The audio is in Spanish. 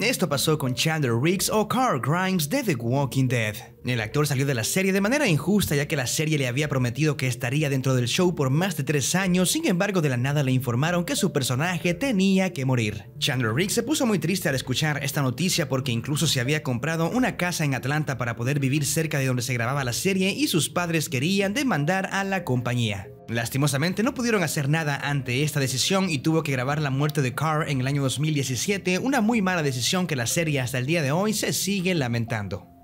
Esto pasó con Chandler Riggs o Carl Grimes de The Walking Dead. El actor salió de la serie de manera injusta ya que la serie le había prometido que estaría dentro del show por más de tres años, sin embargo de la nada le informaron que su personaje tenía que morir. Chandler Riggs se puso muy triste al escuchar esta noticia porque incluso se había comprado una casa en Atlanta para poder vivir cerca de donde se grababa la serie y sus padres querían demandar a la compañía. Lastimosamente no pudieron hacer nada ante esta decisión y tuvo que grabar la muerte de Carr en el año 2017, una muy mala decisión que la serie hasta el día de hoy se sigue lamentando.